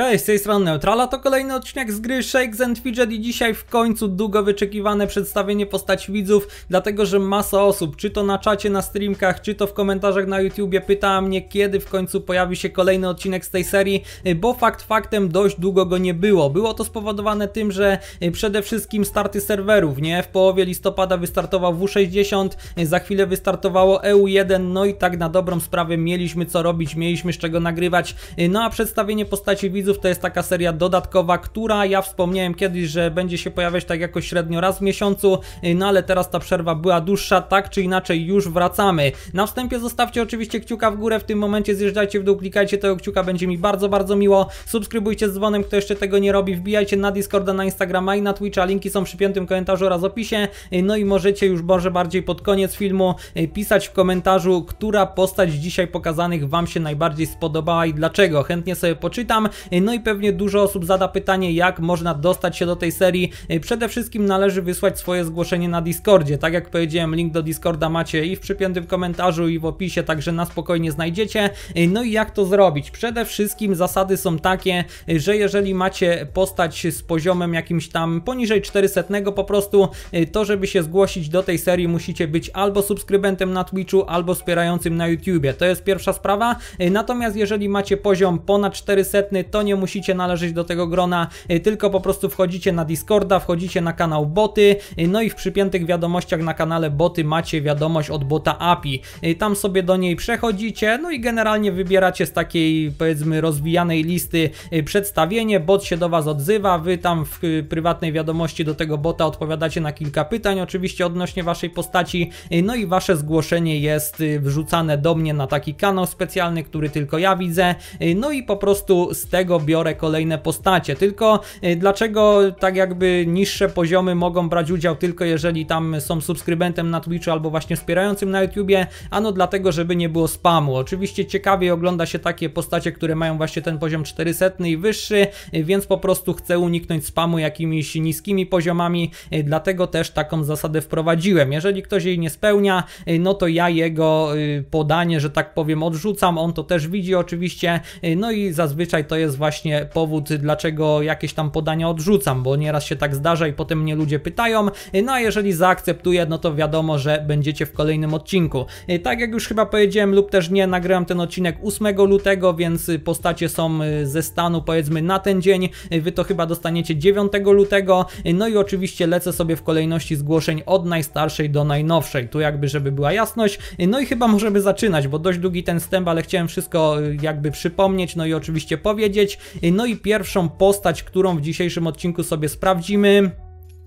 Cześć, z tej strony Neutrala, to kolejny odcinek z gry Shakes and Fidget i dzisiaj w końcu długo wyczekiwane przedstawienie postaci widzów, dlatego że masa osób, czy to na czacie, na streamkach, czy to w komentarzach na YouTubie pytała mnie, kiedy w końcu pojawi się kolejny odcinek z tej serii, y, bo fakt faktem dość długo go nie było. Było to spowodowane tym, że y, przede wszystkim starty serwerów, nie? W połowie listopada wystartował W60, y, za chwilę wystartowało EU1, no i tak na dobrą sprawę mieliśmy co robić, mieliśmy z czego nagrywać, no a przedstawienie postaci widzów widzów to jest taka seria dodatkowa, która ja wspomniałem kiedyś, że będzie się pojawiać tak jakoś średnio raz w miesiącu, y, no ale teraz ta przerwa była dłuższa, tak czy inaczej już wracamy. Na wstępie zostawcie oczywiście kciuka w górę, w tym momencie zjeżdżajcie w dół, klikajcie tego kciuka, będzie mi bardzo, bardzo miło. Subskrybujcie z dzwonem, kto jeszcze tego nie robi, wbijajcie na Discorda, na Instagrama i na Twitcha, linki są przy piątym komentarzu oraz opisie, y, no i możecie już może bardziej pod koniec filmu y, pisać w komentarzu, która postać dzisiaj pokazanych Wam się najbardziej spodobała i dlaczego. Chętnie sobie poczytam. E, no i pewnie dużo osób zada pytanie, jak można dostać się do tej serii. E, przede wszystkim należy wysłać swoje zgłoszenie na Discordzie. Tak jak powiedziałem, link do Discorda macie i w przypiętym komentarzu, i w opisie, także na spokojnie znajdziecie. E, no i jak to zrobić? Przede wszystkim zasady są takie, że jeżeli macie postać z poziomem jakimś tam poniżej 400 po prostu, to żeby się zgłosić do tej serii musicie być albo subskrybentem na Twitchu, albo wspierającym na YouTubie. To jest pierwsza sprawa. Natomiast jeżeli macie poziom ponad 400, to to nie musicie należeć do tego grona, y, tylko po prostu wchodzicie na Discorda, wchodzicie na kanał Boty, y, no i w przypiętych wiadomościach na kanale Boty macie wiadomość od bota API. Y, tam sobie do niej przechodzicie, no i generalnie wybieracie z takiej powiedzmy rozwijanej listy przedstawienie, bot się do Was odzywa, Wy tam w prywatnej wiadomości do tego bota odpowiadacie na kilka pytań oczywiście odnośnie Waszej postaci, no i Wasze zgłoszenie jest wrzucane do mnie na taki kanał specjalny, który tylko ja widzę, no i po prostu z tego biorę kolejne postacie, tylko y, dlaczego tak jakby niższe poziomy mogą brać udział tylko jeżeli tam są subskrybentem na Twitchu albo właśnie wspierającym na YouTubie, ano dlatego, żeby nie było spamu. Oczywiście ciekawiej ogląda się takie postacie, które mają właśnie ten poziom 400 i wyższy, y, więc po prostu chcę uniknąć spamu jakimiś niskimi poziomami, y, dlatego też taką zasadę wprowadziłem. Jeżeli ktoś jej nie spełnia, no to ja jego podanie, że tak powiem, odrzucam, on to też widzi oczywiście, no i zazwyczaj to jest właśnie powód, dlaczego jakieś tam podania odrzucam, bo nieraz się tak zdarza i potem mnie ludzie pytają, no a jeżeli zaakceptuję, no to wiadomo, że będziecie w kolejnym odcinku. Y, tak jak już chyba powiedziałem lub też nie, nagrałem ten odcinek 8 lutego, więc postacie są y, ze stanu powiedzmy na ten dzień, y, wy to chyba dostaniecie 9 lutego, no i oczywiście lecę sobie w kolejności zgłoszeń od najstarszej do najnowszej, tu jakby żeby była jasność, no i chyba możemy zaczynać, bo dość długi ten wstęp, ale chciałem wszystko jakby przypomnieć, no i oczywiście powiedzieć, no i pierwszą postać, którą w dzisiejszym odcinku sobie sprawdzimy,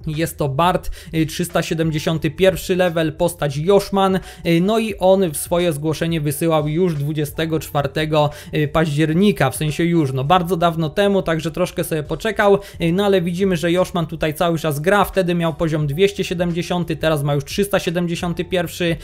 jest to Bart, 371 y, level, postać Joshman. Y, no i on w swoje zgłoszenie wysyłał już 24 y, października, w sensie już, no bardzo dawno temu, także troszkę sobie poczekał, no ale widzimy, że Joshman tutaj cały czas gra, wtedy miał poziom 270, teraz ma już 371,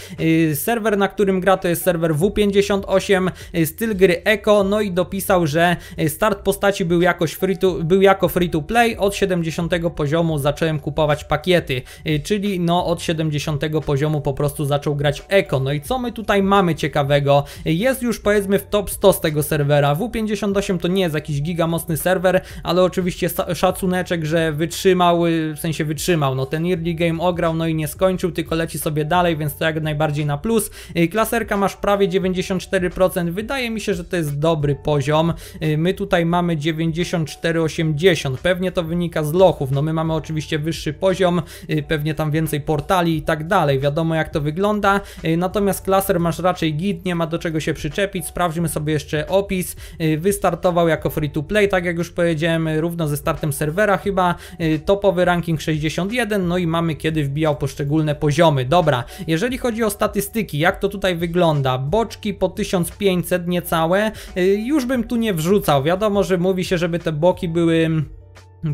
serwer, na którym gra to jest serwer W58, styl gry Echo. no i dopisał, że start postaci był, jakoś free to, był jako free to play, od 70 poziomu zacząłem kupować kupować pakiety, y, czyli no od 70 poziomu po prostu zaczął grać Eko. No i co my tutaj mamy ciekawego? Y, jest już powiedzmy w top 100 z tego serwera. W58 to nie jest jakiś gigamocny serwer, ale oczywiście szacuneczek, że wytrzymał, y, w sensie wytrzymał. No ten early game ograł, no i nie skończył, tylko leci sobie dalej, więc to jak najbardziej na plus. Klaserka masz prawie 94%. Wydaje mi się, że to jest dobry poziom. My tutaj mamy 94,80. Pewnie to wynika z lochów. No my mamy oczywiście wyższy wyższy poziom, y, pewnie tam więcej portali i tak dalej, wiadomo jak to wygląda. Y, natomiast klaser masz raczej git, nie ma do czego się przyczepić, sprawdźmy sobie jeszcze opis. Y, wystartował jako free to play, tak jak już powiedziałem, równo ze startem serwera chyba, topowy ranking 61, no i mamy kiedy wbijał poszczególne poziomy. Dobra, jeżeli chodzi o statystyki, jak to tutaj wygląda? Boczki po 1500 niecałe, już bym tu nie wrzucał, wiadomo, że mówi się, żeby te boki były mm,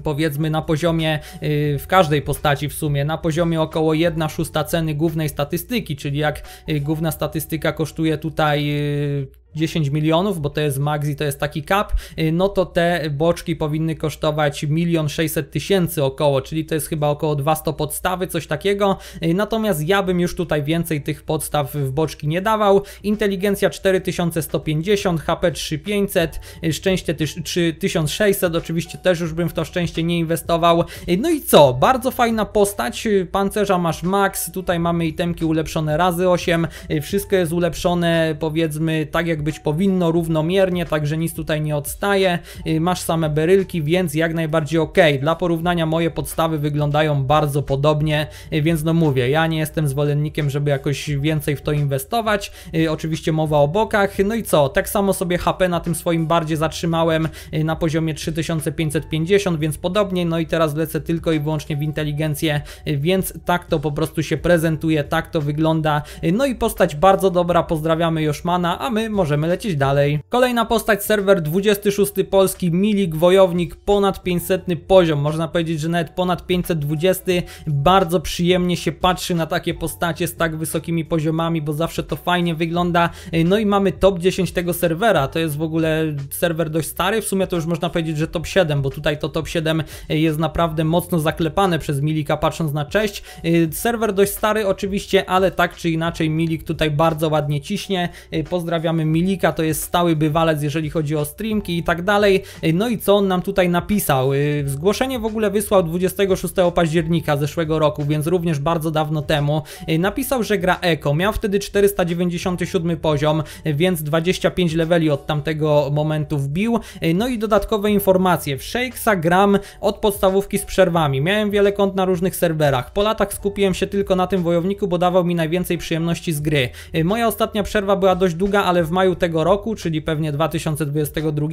powiedzmy na poziomie y, w każdej postaci w sumie, na poziomie około 1 szósta ceny głównej statystyki, czyli jak y, główna statystyka kosztuje tutaj y, 10 milionów, bo to jest max i to jest taki cap, y, no to te boczki powinny kosztować 1 600 tysięcy około, czyli to jest chyba około 200 podstawy, coś takiego. Y, natomiast ja bym już tutaj więcej tych podstaw w boczki nie dawał. Inteligencja 4150, HP 3500, szczęście 3600, oczywiście też już bym w to szczęście nie inwestował. Y, no i co? Bardzo fajna postać, pancerza masz max, tutaj mamy itemki ulepszone razy 8, wszystko jest ulepszone powiedzmy tak jak być powinno równomiernie, także nic tutaj nie odstaje. Y, masz same berylki, więc jak najbardziej ok. Dla porównania moje podstawy wyglądają bardzo podobnie, y, więc no mówię, ja nie jestem zwolennikiem, żeby jakoś więcej w to inwestować. Y, oczywiście mowa o bokach. No i co? Tak samo sobie HP na tym swoim bardzie zatrzymałem na poziomie 3550, więc podobnie. No i teraz lecę tylko i wyłącznie w inteligencję, więc tak to po prostu się prezentuje, tak to wygląda. No i postać bardzo dobra, pozdrawiamy Joszmana, a my możemy możemy lecieć dalej. Kolejna postać, serwer 26 polski, Milik, Wojownik, ponad 500 poziom, można powiedzieć, że nawet ponad 520. Bardzo przyjemnie się patrzy na takie postacie z tak wysokimi poziomami, bo zawsze to fajnie wygląda. No i mamy top 10 tego serwera, to jest w ogóle serwer dość stary, w sumie to już można powiedzieć, że top 7, bo tutaj to top 7 jest naprawdę mocno zaklepane przez Milika, patrząc na cześć. Serwer dość stary oczywiście, ale tak czy inaczej Milik tutaj bardzo ładnie ciśnie. Pozdrawiamy Milika to jest stały bywalec, jeżeli chodzi o streamki i tak dalej. No i co on nam tutaj napisał? Y, zgłoszenie w ogóle wysłał 26 października zeszłego roku, więc również bardzo dawno temu. Y, napisał, że gra Eko. Miał wtedy 497 poziom, więc 25 leveli od tamtego momentu wbił. Y, no i dodatkowe informacje. W Shakesa gram od podstawówki z przerwami. Miałem wiele kont na różnych serwerach. Po latach skupiłem się tylko na tym wojowniku, bo dawał mi najwięcej przyjemności z gry. Moja ostatnia przerwa była dość długa, ale w maju maju tego roku, czyli pewnie 2022,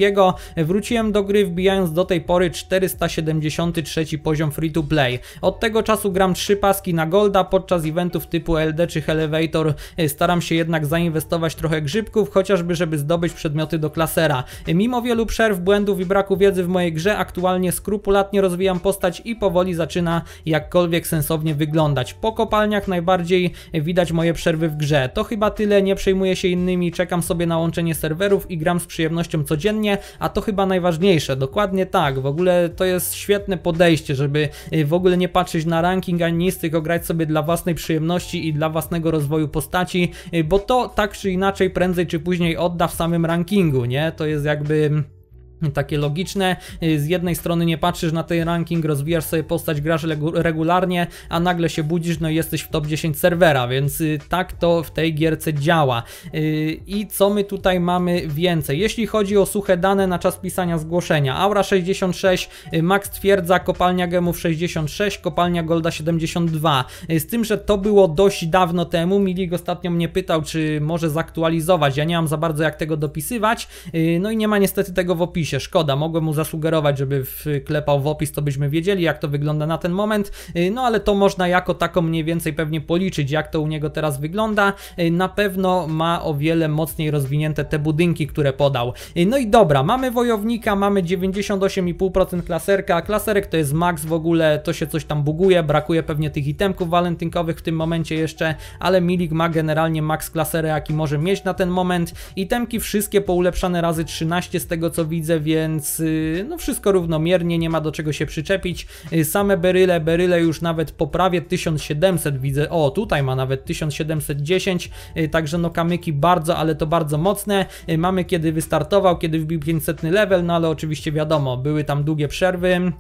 wróciłem do gry wbijając do tej pory 473 poziom free to play. Od tego czasu gram 3 paski na golda, podczas eventów typu LD czy Elevator e, staram się jednak zainwestować trochę grzybków, chociażby żeby zdobyć przedmioty do klasera. E, mimo wielu przerw, błędów i braku wiedzy w mojej grze aktualnie skrupulatnie rozwijam postać i powoli zaczyna jakkolwiek sensownie wyglądać. Po kopalniach najbardziej widać moje przerwy w grze. To chyba tyle, nie przejmuję się innymi, czekam sobie sobie na łączenie serwerów i gram z przyjemnością codziennie, a to chyba najważniejsze, dokładnie tak, w ogóle to jest świetne podejście, żeby y, w ogóle nie patrzeć na ranking ani nic, tylko grać sobie dla własnej przyjemności i dla własnego rozwoju postaci, y, bo to tak czy inaczej prędzej czy później odda w samym rankingu, nie? To jest jakby takie logiczne. Y, z jednej strony nie patrzysz na ten ranking, rozwijasz sobie postać, grasz regularnie, a nagle się budzisz, no i jesteś w top 10 serwera, więc y, tak to w tej gierce działa. Y, I co my tutaj mamy więcej? Jeśli chodzi o suche dane na czas pisania zgłoszenia, Aura 66, Max twierdza, kopalnia gemów 66, kopalnia Golda 72. Z tym, że to było dość dawno temu, Milig ostatnio mnie pytał, czy może zaktualizować. Ja nie mam za bardzo jak tego dopisywać, no i nie ma niestety tego w opisie się szkoda. Mogłem mu zasugerować, żeby wklepał w opis, to byśmy wiedzieli, jak to wygląda na ten moment. Y, no ale to można jako taką mniej więcej pewnie policzyć, jak to u niego teraz wygląda. Y, na pewno ma o wiele mocniej rozwinięte te budynki, które podał. Y, no i dobra, mamy wojownika, mamy 98,5% klaserka. Klaserek to jest max w ogóle, to się coś tam buguje, brakuje pewnie tych itemków walentynkowych w tym momencie jeszcze, ale Milik ma generalnie max klaserę, jaki może mieć na ten moment. Itemki wszystkie poulepszane razy 13 z tego co widzę, więc y, no wszystko równomiernie, nie ma do czego się przyczepić. Y, same beryle, beryle już nawet po prawie 1700 widzę, o tutaj ma nawet 1710, y, także no kamyki bardzo, ale to bardzo mocne. Mamy kiedy wystartował, kiedy wbił 500 level, no ale oczywiście wiadomo, były tam długie przerwy,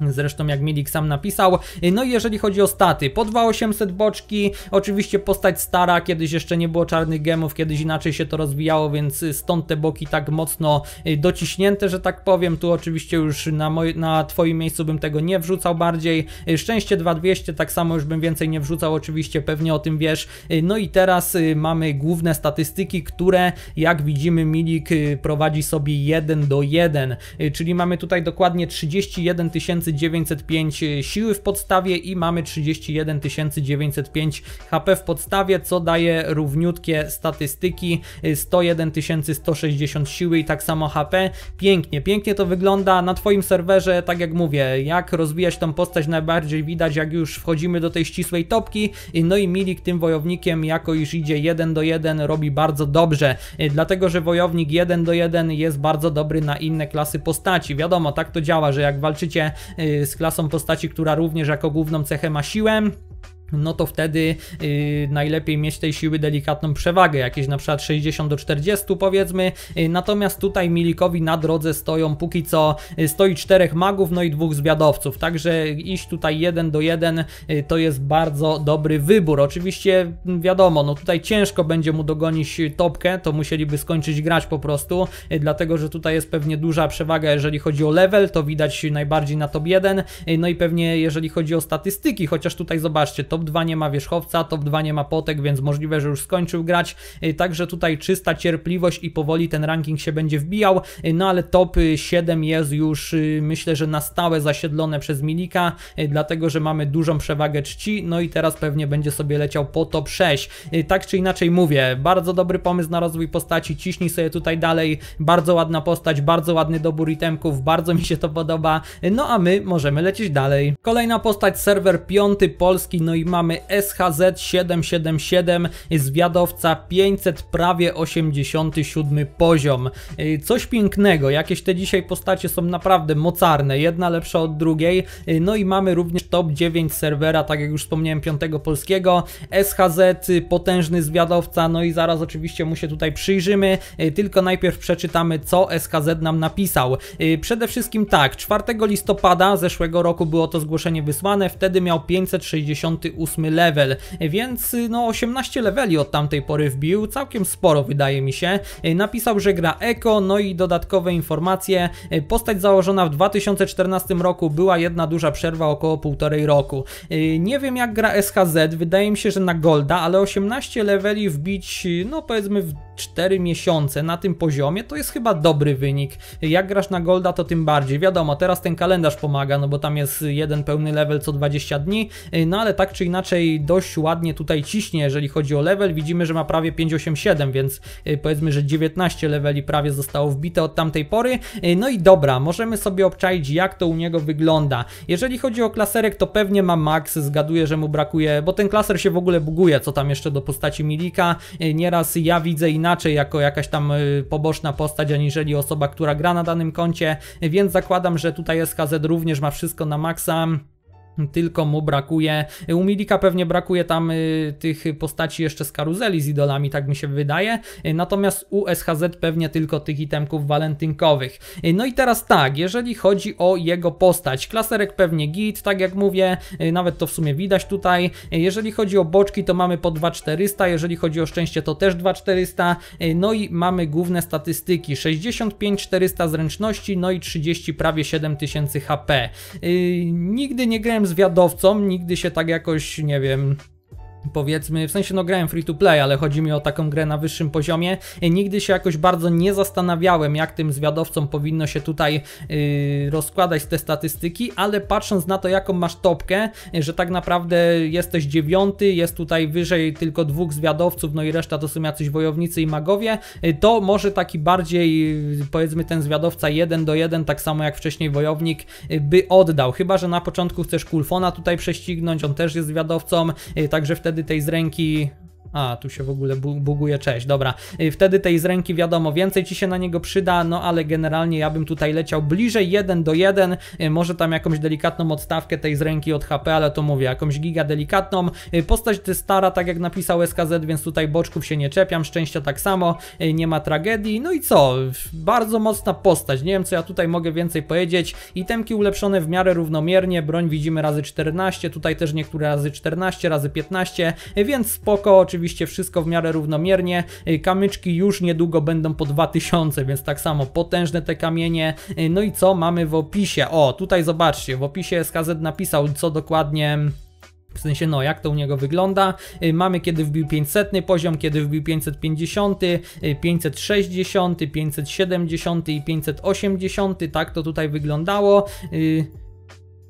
Zresztą jak Milik sam napisał. No i jeżeli chodzi o staty, po 2800 boczki, oczywiście postać stara, kiedyś jeszcze nie było czarnych gemów, kiedyś inaczej się to rozwijało, więc stąd te boki tak mocno y, dociśnięte, że tak powiem. Tu oczywiście już na, moj, na twoim miejscu bym tego nie wrzucał bardziej. Y, szczęście 2200, tak samo już bym więcej nie wrzucał, oczywiście pewnie o tym wiesz. Y, no i teraz mamy główne statystyki, które jak widzimy Milik prowadzi sobie 1 do 1, czyli mamy tutaj dokładnie 31 tysięcy 1905 e, siły w podstawie i mamy 31 905 HP w podstawie, co daje równiutkie statystyki 101 e, 160 siły i tak samo HP. Pięknie, pięknie to wygląda na Twoim serwerze, tak jak mówię, jak rozwijać tą postać najbardziej widać, jak już wchodzimy do tej ścisłej topki, e, no i Milik tym wojownikiem, jako iż idzie 1 do 1, robi bardzo dobrze, dlatego, że wojownik 1 do 1 jest bardzo dobry na inne klasy postaci. Wiadomo, tak to działa, że jak walczycie Y, z klasą postaci, która również jako główną cechę ma siłę no to wtedy y, najlepiej mieć tej siły delikatną przewagę, jakieś na przykład 60 do 40 powiedzmy. Y, natomiast tutaj Milikowi na drodze stoją póki co y, stoi czterech magów, no i dwóch zwiadowców. Także iść tutaj jeden do jeden y, to jest bardzo dobry wybór. Oczywiście mm, wiadomo, no tutaj ciężko będzie mu dogonić topkę, to musieliby skończyć grać po prostu, dlatego że tutaj jest pewnie duża przewaga, jeżeli chodzi o level, to widać najbardziej na top 1. no i pewnie jeżeli chodzi o statystyki, chociaż tutaj zobaczcie, to Top 2 nie ma wierzchowca, top 2 nie ma potek, więc możliwe, że już skończył grać. Y, także tutaj czysta cierpliwość i powoli ten ranking się będzie wbijał. Y, no ale top 7 y, jest już myślę, że na stałe zasiedlone przez Milika, dlatego że mamy dużą przewagę czci. No i teraz pewnie będzie sobie leciał po top 6. Tak czy inaczej mówię, bardzo dobry pomysł na rozwój postaci. Ciśnij sobie tutaj dalej. Bardzo ładna postać, bardzo ładny dobór itemków, bardzo mi się to podoba. No a my możemy lecieć dalej. Kolejna postać, serwer 5 polski, no i mamy SHZ-777, zwiadowca 500, prawie 87 poziom. E, coś pięknego, jakieś te dzisiaj postacie są naprawdę mocarne, jedna lepsza od drugiej. E, no i mamy również top 9 serwera, tak jak już wspomniałem, 5 polskiego. SHZ, potężny zwiadowca, no i zaraz oczywiście mu się tutaj przyjrzymy, e, tylko najpierw przeczytamy, co SKZ nam napisał. Przede wszystkim tak, 4 listopada zeszłego roku było to zgłoszenie wysłane, wtedy miał 560 8 level, więc no 18 leveli od tamtej pory wbił, całkiem sporo wydaje mi się. Napisał, że gra Eko, no i dodatkowe informacje. Postać założona w 2014 roku była jedna duża przerwa około półtorej roku. Nie wiem jak gra SHZ, wydaje mi się, że na Golda, ale 18 leveli wbić, no powiedzmy w 4 miesiące na tym poziomie, to jest chyba dobry wynik. Jak grasz na Golda, to tym bardziej. Wiadomo, teraz ten kalendarz pomaga, no bo tam jest jeden pełny level co 20 dni, no ale tak czy inaczej dość ładnie tutaj ciśnie, jeżeli chodzi o level. Widzimy, że ma prawie 587, więc y, powiedzmy, że 19 leveli prawie zostało wbite od tamtej pory. Y, no i dobra, możemy sobie obczaić jak to u niego wygląda. Jeżeli chodzi o klaserek, to pewnie ma max, zgaduję, że mu brakuje, bo ten klaser się w ogóle buguje, co tam jeszcze do postaci Milika. Y, nieraz ja widzę inaczej jako jakaś tam poboczna postać, aniżeli osoba, która gra na danym koncie, więc zakładam, że tutaj SKZ również ma wszystko na maksa tylko mu brakuje, u Milika pewnie brakuje tam y, tych postaci jeszcze z karuzeli z idolami, tak mi się wydaje, y, natomiast u SHZ pewnie tylko tych itemków walentynkowych. Y, no i teraz tak, jeżeli chodzi o jego postać, klaserek pewnie git, tak jak mówię, nawet to w sumie widać tutaj, jeżeli chodzi o boczki to mamy po 2400, jeżeli chodzi o szczęście to też 2400, no i mamy główne statystyki, 65 400 zręczności, no i 30 prawie 7000 HP. Nigdy nie grałem zwiadowcom nigdy się tak jakoś, nie wiem, powiedzmy, w sensie no grałem free to play, ale chodzi mi o taką grę na wyższym poziomie. Nigdy się jakoś bardzo nie zastanawiałem, jak tym zwiadowcom powinno się tutaj yy, rozkładać te statystyki, ale patrząc na to, jaką masz topkę, że tak naprawdę jesteś dziewiąty, jest tutaj wyżej tylko dwóch zwiadowców, no i reszta to są jacyś wojownicy i magowie, yy, to może taki bardziej, yy, powiedzmy, ten zwiadowca jeden do jeden, tak samo jak wcześniej wojownik, yy, by oddał. Chyba, że na początku chcesz Kulfona tutaj prześcignąć, on też jest zwiadowcą, także wtedy wtedy tej z ręki a, tu się w ogóle bu buguje, cześć, dobra. Y, wtedy tej z ręki wiadomo, więcej ci się na niego przyda, no ale generalnie ja bym tutaj leciał bliżej 1 do 1, y, może tam jakąś delikatną odstawkę tej z ręki od HP, ale to mówię, jakąś giga delikatną. Y, postać stara, tak jak napisał SKZ, więc tutaj boczków się nie czepiam, szczęścia tak samo, nie ma tragedii. No i co, bardzo mocna postać, nie wiem co ja tutaj mogę więcej powiedzieć. Itemki ulepszone w miarę równomiernie, broń widzimy razy 14, tutaj też niektóre razy 14, razy 15, więc spoko, oczywiście oczywiście wszystko w miarę równomiernie. Y, kamyczki już niedługo będą po 2000, więc tak samo potężne te kamienie. Y, no i co mamy w opisie? O, tutaj zobaczcie, w opisie SKZ napisał co dokładnie w sensie no jak to u niego wygląda. Y, mamy kiedy wbił 500 poziom, kiedy wbił 550, 560, 570 i 580, tak to tutaj wyglądało.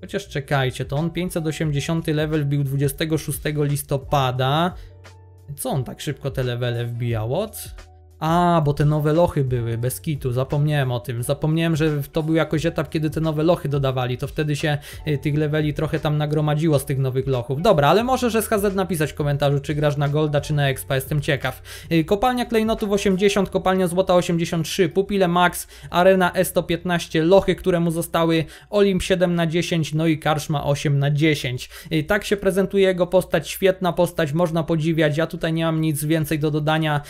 Chociaż czekajcie, to on 580 level wbił 26 listopada. Co on tak szybko te levele wbijał od? A, bo te nowe lochy były, bez kitu, zapomniałem o tym. Zapomniałem, że to był jakoś etap, kiedy te nowe lochy dodawali, to wtedy się y, tych leveli trochę tam nagromadziło z tych nowych lochów. Dobra, ale może, że z HZ napisać w komentarzu, czy grasz na Golda, czy na Expa, jestem ciekaw. Y, kopalnia klejnotów 80, kopalnia złota 83, pupile max, arena E115, lochy, które mu zostały, Olimp 7 na 10, no i karszma 8 na 10. Y, tak się prezentuje jego postać, świetna postać, można podziwiać, ja tutaj nie mam nic więcej do dodania,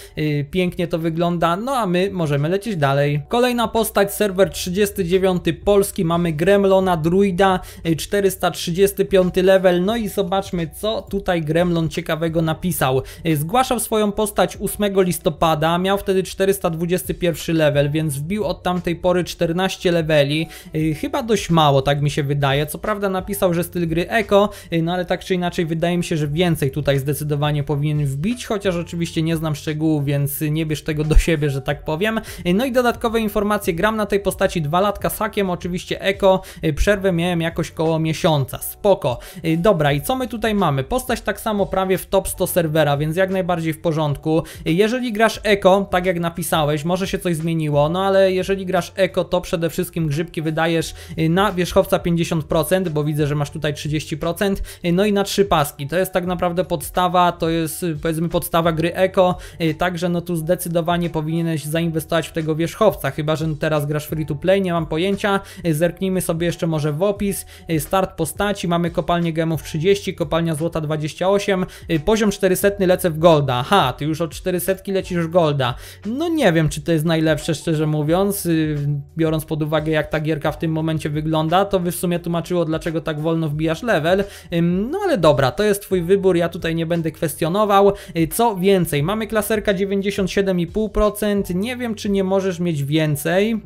pięknie to to wygląda, no a my możemy lecieć dalej. Kolejna postać, serwer 39 polski, mamy Gremlona Druida, 435 y, level, no i zobaczmy co tutaj Gremlon ciekawego napisał. Y, zgłaszał swoją postać 8 listopada, miał wtedy 421 level, więc wbił od tamtej pory 14 leveli, y, chyba dość mało tak mi się wydaje, co prawda napisał, że styl gry eko, no ale tak czy inaczej wydaje mi się, że więcej tutaj zdecydowanie powinien wbić, chociaż oczywiście nie znam szczegółów, więc nie bierz tego do siebie, że tak powiem. No i dodatkowe informacje, gram na tej postaci dwa latka z hakiem, oczywiście eko, y, przerwę miałem jakoś koło miesiąca, spoko. Y, dobra, i co my tutaj mamy? Postać tak samo prawie w top 100 serwera, więc jak najbardziej w porządku. Y, jeżeli grasz eko, tak jak napisałeś, może się coś zmieniło, no ale jeżeli grasz eko, to przede wszystkim grzybki wydajesz na wierzchowca 50%, bo widzę, że masz tutaj 30%, no i na trzy paski. To jest tak naprawdę podstawa, to jest powiedzmy podstawa gry eko, także no tu zdecydowanie zdecydowanie powinieneś zainwestować w tego wierzchowca, chyba że teraz grasz free to play, nie mam pojęcia. Y, zerknijmy sobie jeszcze może w opis. Y, start postaci, mamy kopalnię gemów 30, kopalnia złota 28, y, poziom 400 lecę w golda. Aha, ty już od 400 lecisz w golda. No nie wiem, czy to jest najlepsze, szczerze mówiąc, biorąc pod uwagę jak ta gierka w tym momencie wygląda, to by w sumie tłumaczyło, dlaczego tak wolno wbijasz level. No ale dobra, to jest twój wybór, ja tutaj nie będę kwestionował. Co więcej, mamy klaserka 97,5 7,5%. Nie wiem, czy nie możesz mieć więcej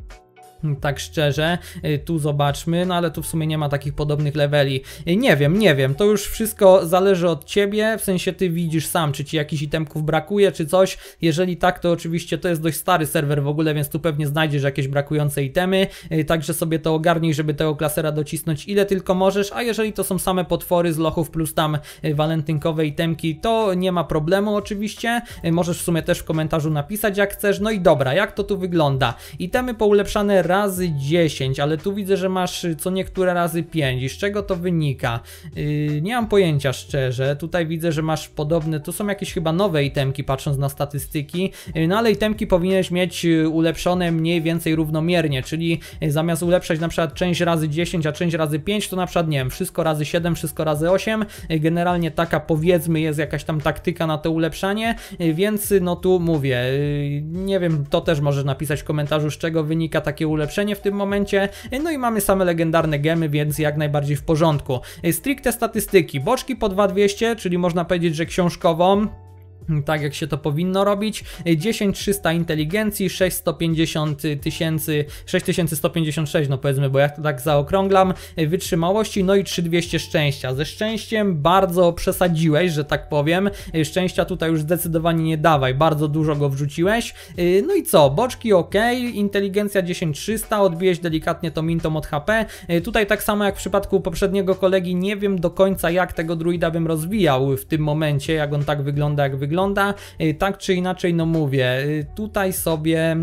tak szczerze, y, tu zobaczmy, no ale tu w sumie nie ma takich podobnych leveli. Y, nie wiem, nie wiem, to już wszystko zależy od Ciebie, w sensie Ty widzisz sam, czy Ci jakichś itemków brakuje, czy coś. Jeżeli tak, to oczywiście to jest dość stary serwer w ogóle, więc tu pewnie znajdziesz jakieś brakujące itemy, y, także sobie to ogarnij, żeby tego klasera docisnąć ile tylko możesz, a jeżeli to są same potwory z lochów plus tam walentynkowe itemki, to nie ma problemu oczywiście. Możesz w sumie też w komentarzu napisać jak chcesz, no i dobra, jak to tu wygląda? Itemy poulepszane razy 10, ale tu widzę, że masz y, co niektóre razy 5 i z czego to wynika? Yy, nie mam pojęcia szczerze, tutaj widzę, że masz podobne, to są jakieś chyba nowe itemki patrząc na statystyki, yy, no ale itemki powinieneś mieć y, ulepszone mniej więcej równomiernie, czyli y, zamiast ulepszać na przykład część razy 10, a część razy 5, to na przykład nie wiem, wszystko razy 7, wszystko razy 8, generalnie taka powiedzmy jest jakaś tam taktyka na to ulepszanie, więc no tu mówię, nie wiem, to też możesz napisać w komentarzu z czego wynika takie ulepszanie, ulepszenie w tym momencie. No i mamy same legendarne gemy, więc jak najbardziej w porządku. Stricte statystyki. Boczki po 2200, czyli można powiedzieć, że książkową tak jak się to powinno robić. 10300 inteligencji, 650 tysięcy, 6156, no powiedzmy, bo jak to tak zaokrąglam, wytrzymałości, no i 3200 szczęścia. Ze szczęściem bardzo przesadziłeś, że tak powiem. Szczęścia tutaj już zdecydowanie nie dawaj, bardzo dużo go wrzuciłeś. No i co, boczki ok, inteligencja 10300, odbijeś delikatnie to mintom od HP. Tutaj tak samo jak w przypadku poprzedniego kolegi, nie wiem do końca jak tego druida bym rozwijał w tym momencie, jak on tak wygląda, jak wygląda wygląda. Y, tak czy inaczej, no mówię, y, tutaj sobie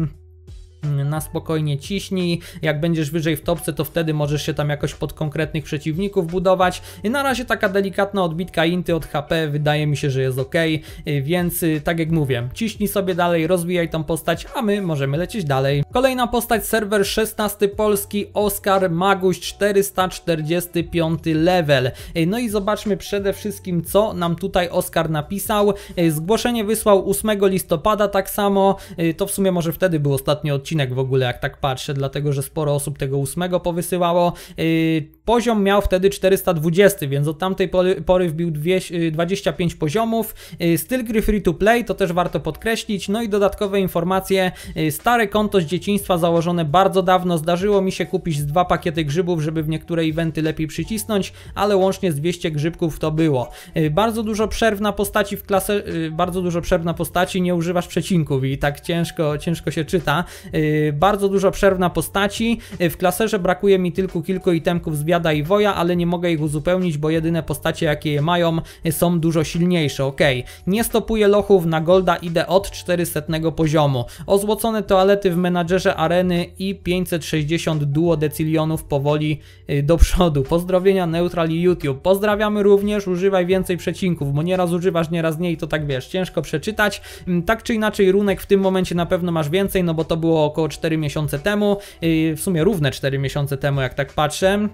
na spokojnie ciśnij, jak będziesz wyżej w topce to wtedy możesz się tam jakoś pod konkretnych przeciwników budować. Na razie taka delikatna odbitka inty od HP wydaje mi się, że jest ok, więc y, tak jak mówię, ciśnij sobie dalej, rozwijaj tą postać, a my możemy lecieć dalej. Kolejna postać, serwer 16 Polski, Oskar Maguś 445 level. Y, no i zobaczmy przede wszystkim co nam tutaj Oskar napisał. Y, zgłoszenie wysłał 8 listopada tak samo, to w sumie może wtedy był ostatni odcinek odcinek w ogóle, jak tak patrzę, dlatego że sporo osób tego ósmego powysyłało. Yy, poziom miał wtedy 420, więc od tamtej pory, pory wbił 25 yy, poziomów. Yy, styl gry free to play, to też warto podkreślić. No i dodatkowe informacje. Stare konto z dzieciństwa założone bardzo dawno. Zdarzyło mi się kupić dwa pakiety grzybów, żeby w niektóre eventy lepiej przycisnąć, ale łącznie z 200 grzybków to było. Bardzo dużo przerw na postaci w klasę, bardzo dużo przerw na postaci, nie używasz przecinków i tak ciężko, ciężko się czyta. Y, bardzo dużo przerw na postaci. Y, w klaserze brakuje mi tylko kilku itemków z biada i woja, ale nie mogę ich uzupełnić, bo jedyne postacie jakie je mają y, są dużo silniejsze. Ok, nie stopuję lochów, na golda idę od 400 poziomu. Ozłocone toalety w menadżerze areny i 560 decylionów powoli do przodu. Pozdrowienia Neutral i YouTube. Pozdrawiamy również, używaj więcej przecinków, bo nieraz używasz, nieraz nie i to tak wiesz, ciężko przeczytać. Mm, tak czy inaczej runek w tym momencie na pewno masz więcej, no bo to było około 4 miesiące temu, w sumie równe 4 miesiące temu, jak tak patrzę.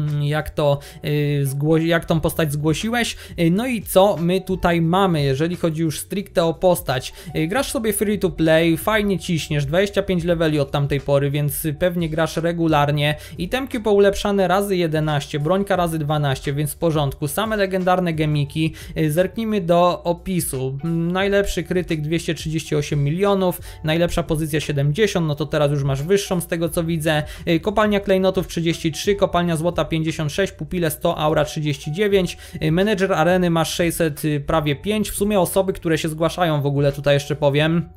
Mm, jak to y, jak tą postać zgłosiłeś, y, no i co my tutaj mamy, jeżeli chodzi już stricte o postać. Y, grasz sobie free to play, fajnie ciśniesz, 25 leveli od tamtej pory, więc pewnie grasz regularnie. Itemki poulepszane razy 11, brońka razy 12, więc w porządku. Same legendarne gemiki, zerknijmy do opisu. Mm, najlepszy krytyk 238 milionów, najlepsza pozycja 70, no to teraz już masz wyższą z tego co widzę. Kopalnia klejnotów 33, kopalnia złota 56, pupile 100, aura 39, y, menedżer areny ma 600 y, prawie 5, w sumie osoby, które się zgłaszają w ogóle tutaj jeszcze powiem,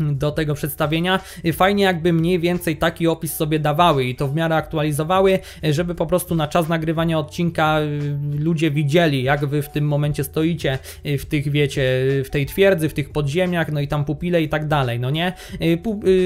do tego przedstawienia. Y, fajnie jakby mniej więcej taki opis sobie dawały i to w miarę aktualizowały, y, żeby po prostu na czas nagrywania odcinka y, ludzie widzieli, jak wy w tym momencie stoicie w tych, wiecie, w tej twierdzy, w tych podziemiach, no i tam pupile i tak dalej, no nie?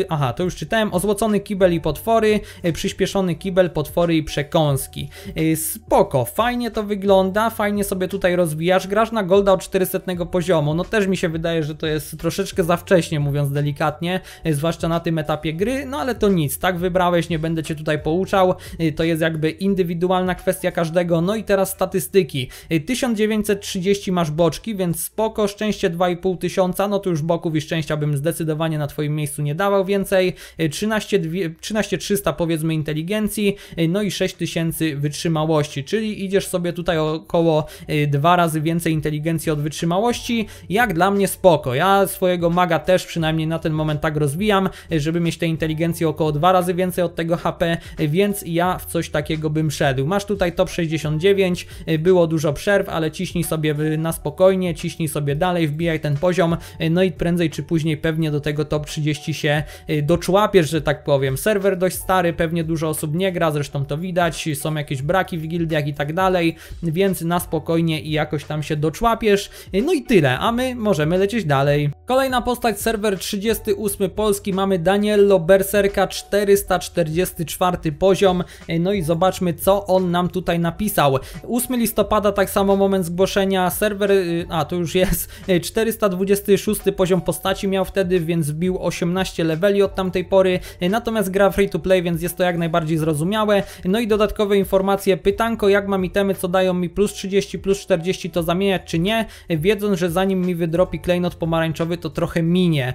Aha, to już czytałem. Ozłocony kibel i potwory, przyspieszony kibel, potwory i przekąski. Spoko, fajnie to wygląda, fajnie sobie tutaj rozwijasz, grasz na golda od 400 poziomu, no też mi się wydaje, że to jest troszeczkę za wcześnie, mówiąc mówiąc delikatnie, e, zwłaszcza na tym etapie gry, no ale to nic, tak wybrałeś, nie będę Cię tutaj pouczał, e, to jest jakby indywidualna kwestia każdego, no i teraz statystyki. 1930 e, masz boczki, więc spoko, szczęście 2,5 tysiąca, no to już boków i szczęścia bym zdecydowanie na Twoim miejscu nie dawał więcej, 13, 13 300 powiedzmy inteligencji, no i 6000 wytrzymałości, czyli idziesz sobie tutaj około dwa razy więcej inteligencji od wytrzymałości, jak dla mnie spoko, ja swojego maga też przynajmniej przynajmniej na ten moment tak rozwijam, żeby mieć tej inteligencji około dwa razy więcej od tego HP, więc ja w coś takiego bym szedł. Masz tutaj top 69, było dużo przerw, ale ciśnij sobie na spokojnie, ciśnij sobie dalej, wbijaj ten poziom, no i prędzej czy później pewnie do tego top 30 się y, doczłapiesz, że tak powiem. Serwer dość stary, pewnie dużo osób nie gra, zresztą to widać, są jakieś braki w gildiach i tak dalej, więc na spokojnie i jakoś tam się doczłapiesz. Y, no i tyle, a my możemy lecieć dalej. Kolejna postać serwer 38 Polski mamy Daniello Berserka 444 poziom. E, no i zobaczmy co on nam tutaj napisał. 8 listopada tak samo moment zgłoszenia serwer, e, a to już jest 426 e, poziom postaci miał wtedy, więc wbił 18 leveli od tamtej pory. Natomiast gra free to play, więc jest to jak najbardziej zrozumiałe. No i dodatkowe informacje, pytanko jak mam itemy, co dają mi plus 30, plus 40 to zamieniać czy nie, wiedząc, że zanim mi wydropi klejnot pomarańczowy to trochę minie.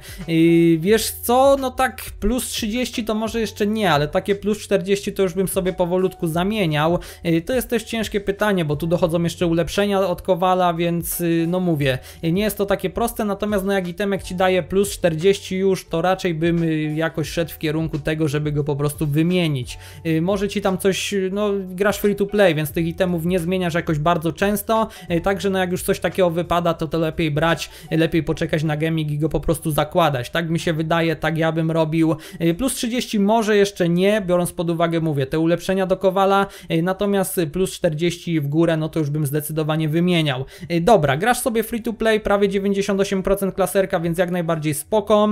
Wiesz co, no tak plus 30 to może jeszcze nie, ale takie plus 40 to już bym sobie powolutku zamieniał. Y, to jest też ciężkie pytanie, bo tu dochodzą jeszcze ulepszenia od Kowala, więc y, no mówię, y, nie jest to takie proste, natomiast no jak itemek ci daje plus 40 już, to raczej bym jakoś szedł w kierunku tego, żeby go po prostu wymienić. Może ci tam coś, no grasz free to play, więc tych itemów nie zmieniasz jakoś bardzo często, także no jak już coś takiego wypada, to to lepiej brać, lepiej poczekać na gemik i go po prostu zakładać tak mi się wydaje, tak ja bym robił. Y, plus 30 może jeszcze nie, biorąc pod uwagę, mówię, te ulepszenia do Kowala, y, natomiast y, plus 40 w górę, no to już bym zdecydowanie wymieniał. Dobra, grasz sobie free to play, prawie 98% klaserka, więc jak najbardziej spoko.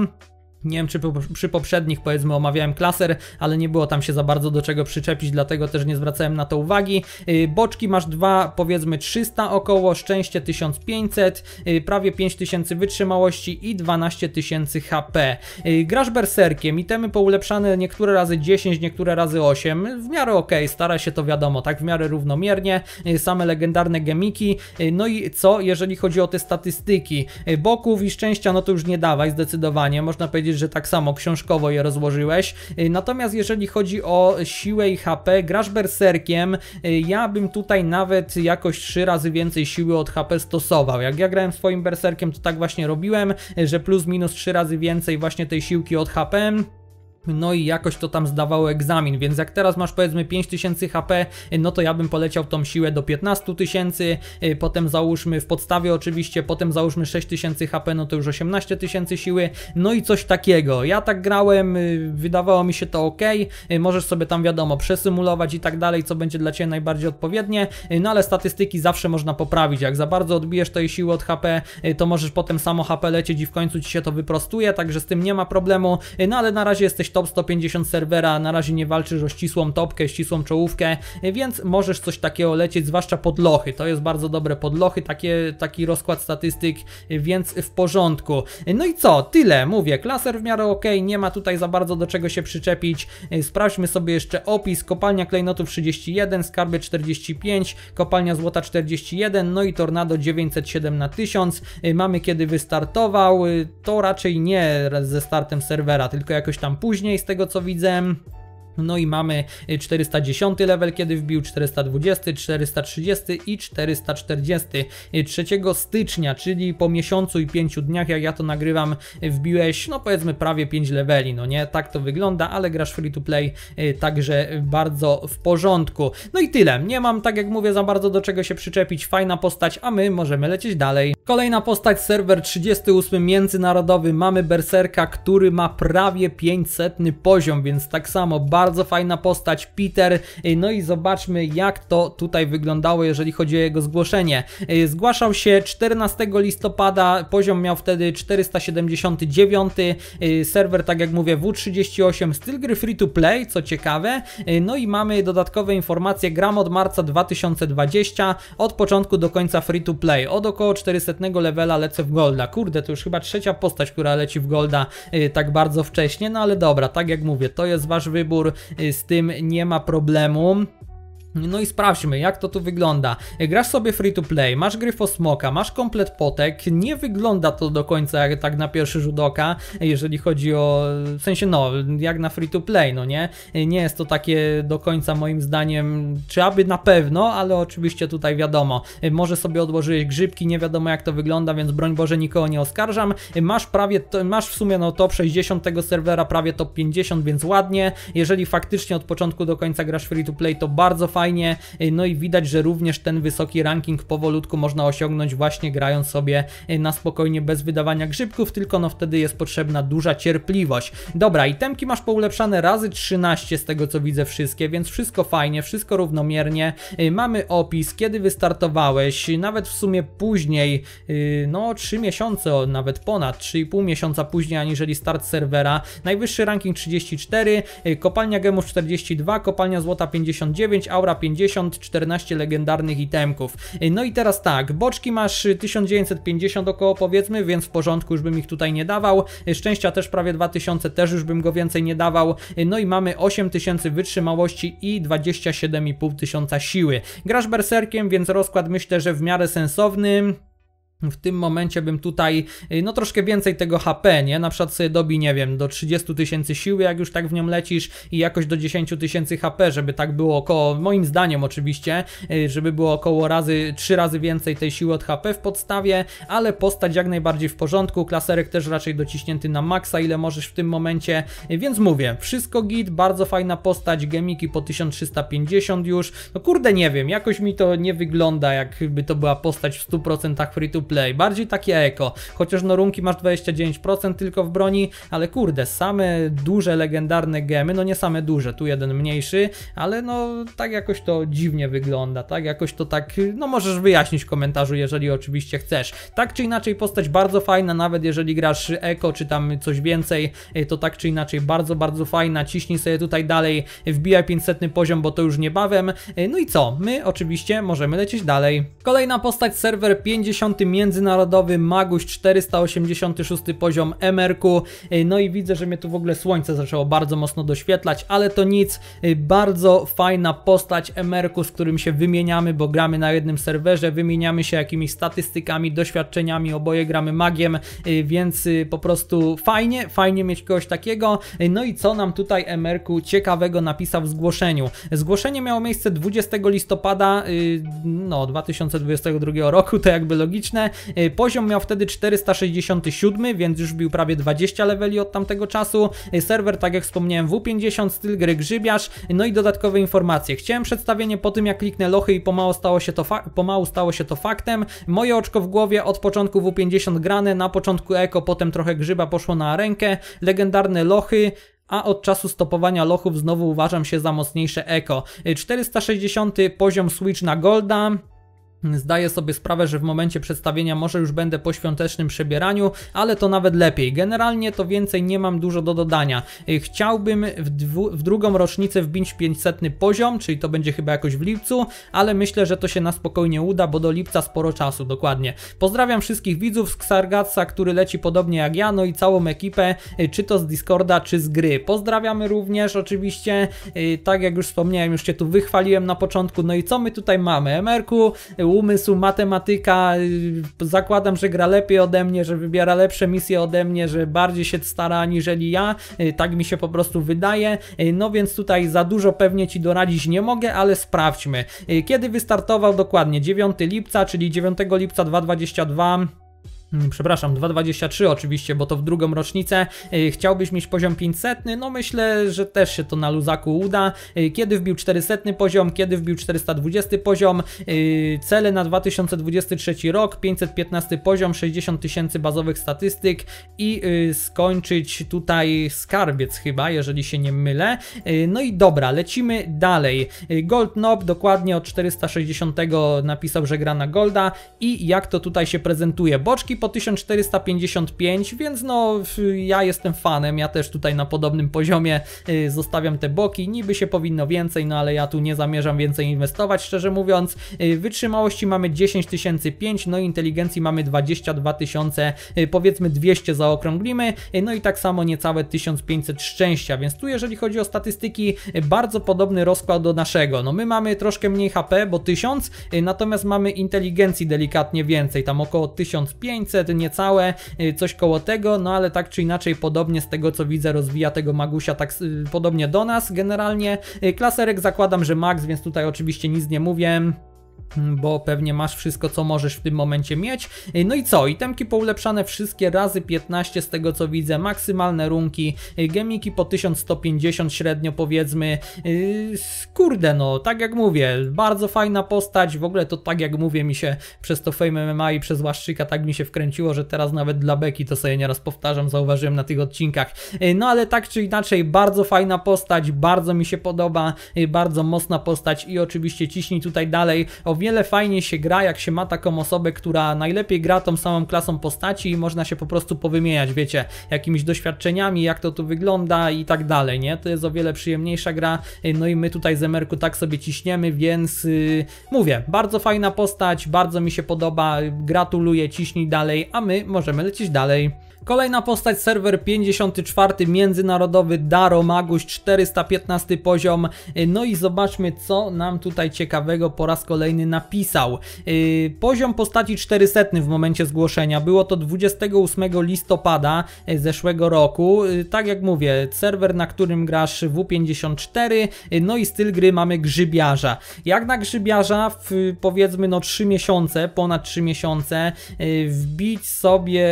Nie wiem, czy przy poprzednich, powiedzmy, omawiałem klaser, ale nie było tam się za bardzo do czego przyczepić, dlatego też nie zwracałem na to uwagi. Y, boczki masz dwa, powiedzmy 300 około, szczęście 1500, y, prawie 5000 wytrzymałości i 12000 HP. Y, grasz berserkiem, itemy poulepszane niektóre razy 10, niektóre razy 8, w miarę ok, stara się to wiadomo, tak w miarę równomiernie, same legendarne gemiki. No i co, jeżeli chodzi o te statystyki? Boków i szczęścia, no to już nie dawaj, zdecydowanie, można powiedzieć, powiedzieć, że tak samo książkowo je rozłożyłeś. Y, natomiast jeżeli chodzi o siłę i HP, grasz berserkiem, y, ja bym tutaj nawet jakoś trzy razy więcej siły od HP stosował. Jak ja grałem swoim berserkiem, to tak właśnie robiłem, y, że plus minus trzy razy więcej właśnie tej siłki od HP no i jakoś to tam zdawało egzamin, więc jak teraz masz powiedzmy 5000 HP, no to ja bym poleciał tą siłę do 15 tysięcy, y, potem załóżmy w podstawie oczywiście, potem załóżmy 6000 HP, no to już 18 tysięcy siły, no i coś takiego. Ja tak grałem, y, wydawało mi się to ok, możesz sobie tam wiadomo przesymulować i tak dalej, co będzie dla Ciebie najbardziej odpowiednie, y, no ale statystyki zawsze można poprawić, jak za bardzo odbijesz tej siły od HP, to możesz potem samo HP lecieć i w końcu Ci się to wyprostuje, także z tym nie ma problemu, no ale na razie jesteś top 150 serwera na razie nie walczysz o ścisłą topkę, ścisłą czołówkę, więc możesz coś takiego lecieć, zwłaszcza podlochy. To jest bardzo dobre podlochy, takie, taki rozkład statystyk, więc w porządku. No i co? Tyle. Mówię, klaser w miarę ok, nie ma tutaj za bardzo do czego się przyczepić. Sprawdźmy sobie jeszcze opis. Kopalnia klejnotów 31, skarby 45, kopalnia złota 41, no i tornado 907 na 1000. Mamy kiedy wystartował, to raczej nie ze startem serwera, tylko jakoś tam później później z tego co widzę no i mamy 410 y, level, kiedy wbił 420, 430 i 440. 3 y, stycznia, czyli po miesiącu i 5 dniach, jak ja to nagrywam, y, wbiłeś, no powiedzmy, prawie 5 leveli, no nie? Tak to wygląda, ale grasz free to play, także bardzo w porządku. No i tyle. Nie mam, tak jak mówię, za bardzo do czego się przyczepić. Fajna postać, a my możemy lecieć dalej. Kolejna postać, serwer 38 międzynarodowy. Mamy berserka, który ma prawie 500 poziom, więc tak samo bardzo bardzo fajna postać, Peter, y, no i zobaczmy jak to tutaj wyglądało, jeżeli chodzi o jego zgłoszenie. Y, zgłaszał się 14 listopada, poziom miał wtedy 479, y, serwer tak jak mówię W38, styl gry free to play, co ciekawe, no i mamy dodatkowe informacje, gram od marca 2020, od początku do końca free to play, od około 400 levela lecę w golda, kurde to już chyba trzecia postać, która leci w golda tak bardzo wcześnie, no ale dobra, tak jak mówię, to jest wasz wybór, Y, z tym nie ma problemu. No i sprawdźmy, jak to tu wygląda. Grasz sobie free to play, masz smoka masz komplet potek, nie wygląda to do końca jak tak na pierwszy rzut oka, jeżeli chodzi o, w sensie no, jak na free to play, no nie? Nie jest to takie do końca moim zdaniem, czy aby na pewno, ale oczywiście tutaj wiadomo, może sobie odłożyłeś grzybki, nie wiadomo jak to wygląda, więc broń Boże nikogo nie oskarżam. Masz prawie, masz w sumie no top 60 tego serwera, prawie top 50, więc ładnie. Jeżeli faktycznie od początku do końca grasz free to play, to bardzo fajnie fajnie, y, no i widać, że również ten wysoki ranking powolutku można osiągnąć właśnie grając sobie y, na spokojnie bez wydawania grzybków, tylko no wtedy jest potrzebna duża cierpliwość. Dobra, itemki masz poulepszane razy 13 z tego co widzę wszystkie, więc wszystko fajnie, wszystko równomiernie. Y, mamy opis, kiedy wystartowałeś, nawet w sumie później, no 3 miesiące, nawet ponad 3,5 miesiąca później aniżeli start serwera. Najwyższy ranking 34, kopalnia gemów 42, kopalnia złota 59, aura Artura 50, 14 legendarnych itemków. No i teraz tak, boczki masz 1950 około powiedzmy, więc w porządku już bym ich tutaj nie dawał. Szczęścia też prawie 2000, też już bym go więcej nie dawał. No i mamy 8000 wytrzymałości i 27,5 tysiąca siły. Grasz berserkiem, więc rozkład myślę, że w miarę sensowny w tym momencie bym tutaj, y, no troszkę więcej tego HP, nie? Na przykład sobie dobi, nie wiem, do 30 tysięcy siły, jak już tak w nią lecisz i jakoś do 10 tysięcy HP, żeby tak było około, moim zdaniem oczywiście, y, żeby było około razy, 3 razy więcej tej siły od HP w podstawie, ale postać jak najbardziej w porządku, klaserek też raczej dociśnięty na maksa, ile możesz w tym momencie, y, więc mówię, wszystko git, bardzo fajna postać, gemiki po 1350 już, no kurde nie wiem, jakoś mi to nie wygląda, jakby to była postać w 100% free to play, bardziej takie eko, chociaż no runki masz 29% tylko w broni, ale kurde, same duże legendarne gemy, no nie same duże, tu jeden mniejszy, ale no tak jakoś to dziwnie wygląda, tak jakoś to tak, no możesz wyjaśnić w komentarzu, jeżeli oczywiście chcesz. Tak czy inaczej postać bardzo fajna, nawet jeżeli grasz eko czy tam coś więcej, e, to tak czy inaczej bardzo, bardzo fajna, ciśnij sobie tutaj dalej, wbijaj 500 poziom, bo to już niebawem. E, no i co? My oczywiście możemy lecieć dalej. Kolejna postać serwer 50 międzynarodowy, Maguś 486 poziom MR-ku. No i widzę, że mnie tu w ogóle słońce zaczęło bardzo mocno doświetlać, ale to nic. Bardzo fajna postać MR-ku, z którym się wymieniamy, bo gramy na jednym serwerze, wymieniamy się jakimiś statystykami, doświadczeniami, oboje gramy magiem, więc y, po prostu fajnie, fajnie mieć kogoś takiego. No i co nam tutaj MR-ku ciekawego napisał w zgłoszeniu? Zgłoszenie miało miejsce 20 listopada y, no, 2022 roku, to jakby logiczne. Y, poziom miał wtedy 467, więc już bił prawie 20 leveli od tamtego czasu. Y, serwer, tak jak wspomniałem, W50, styl gry grzybiarz, no i dodatkowe informacje. Chciałem przedstawienie po tym, jak kliknę lochy i pomału stało się to, pomału stało się to faktem. Moje oczko w głowie od początku W50 grane, na początku eko, potem trochę grzyba poszło na rękę, legendarne lochy, a od czasu stopowania lochów znowu uważam się za mocniejsze eko. 460 y, poziom Switch na Golda, Zdaję sobie sprawę, że w momencie przedstawienia może już będę po świątecznym przebieraniu, ale to nawet lepiej. Generalnie to więcej nie mam dużo do dodania. Y, chciałbym w, w drugą rocznicę wbić 500 poziom, czyli to będzie chyba jakoś w lipcu, ale myślę, że to się na spokojnie uda, bo do lipca sporo czasu, dokładnie. Pozdrawiam wszystkich widzów z Ksargatsa, który leci podobnie jak ja, no i całą ekipę, y, czy to z Discorda, czy z gry. Pozdrawiamy również oczywiście, y, tak jak już wspomniałem, już Cię tu wychwaliłem na początku, no i co my tutaj mamy? Emerku, umysł, matematyka, y, zakładam, że gra lepiej ode mnie, że wybiera lepsze misje ode mnie, że bardziej się stara aniżeli ja, y, tak mi się po prostu wydaje, y, no więc tutaj za dużo pewnie Ci doradzić nie mogę, ale sprawdźmy. Kiedy wystartował dokładnie? 9 lipca, czyli 9 lipca 2022 Mm, przepraszam, 2,23 oczywiście, bo to w drugą rocznicę. E, chciałbyś mieć poziom 500? No myślę, że też się to na luzaku uda. E, kiedy wbił 400 poziom? Kiedy wbił 420 poziom? E, cele na 2023 rok, 515 poziom, 60 tysięcy bazowych statystyk i skończyć tutaj skarbiec chyba, jeżeli się nie mylę. No i dobra, lecimy dalej. Gold Knob dokładnie od 460 napisał, że gra na Golda i jak to tutaj się prezentuje. Boczki po 1455, więc no ja jestem fanem, ja też tutaj na podobnym poziomie y, zostawiam te boki, niby się powinno więcej, no ale ja tu nie zamierzam więcej inwestować, szczerze mówiąc. Y, wytrzymałości mamy 10005, no i inteligencji mamy 22 y, powiedzmy 200 zaokrąglimy, no i tak samo niecałe 1500 szczęścia, więc tu jeżeli chodzi o statystyki, bardzo podobny rozkład do naszego. No my mamy troszkę mniej HP, bo 1000, natomiast mamy inteligencji delikatnie więcej, tam około 1500, 500 niecałe, y, coś koło tego, no ale tak czy inaczej podobnie z tego co widzę rozwija tego Magusia tak y, podobnie do nas generalnie. Y, klaserek zakładam, że max, więc tutaj oczywiście nic nie mówię bo pewnie masz wszystko, co możesz w tym momencie mieć. No i co? Itemki poulepszane wszystkie razy 15 z tego co widzę, maksymalne runki, gemiki po 1150 średnio powiedzmy. Yy, kurde no, tak jak mówię, bardzo fajna postać, w ogóle to tak jak mówię mi się przez to Fame MMA i przez Łaszczyka tak mi się wkręciło, że teraz nawet dla Beki to sobie nieraz powtarzam, zauważyłem na tych odcinkach. Yy, no ale tak czy inaczej, bardzo fajna postać, bardzo mi się podoba, yy, bardzo mocna postać i oczywiście ciśnij tutaj dalej, o wiele fajniej się gra, jak się ma taką osobę, która najlepiej gra tą samą klasą postaci i można się po prostu powymieniać, wiecie, jakimiś doświadczeniami, jak to tu wygląda i tak dalej, nie? To jest o wiele przyjemniejsza gra, no i my tutaj z Emerku tak sobie ciśniemy, więc yy, mówię, bardzo fajna postać, bardzo mi się podoba, gratuluję, ciśnij dalej, a my możemy lecieć dalej. Kolejna postać, serwer 54, międzynarodowy Daro Maguś, 415 poziom. Y, no i zobaczmy, co nam tutaj ciekawego po raz kolejny napisał. Y, poziom postaci 400 w momencie zgłoszenia. Było to 28 listopada y, zeszłego roku. Tak jak mówię, serwer, na którym grasz W54, no i styl gry mamy grzybiarza. Jak na grzybiarza w powiedzmy no 3 miesiące, ponad 3 miesiące, wbić sobie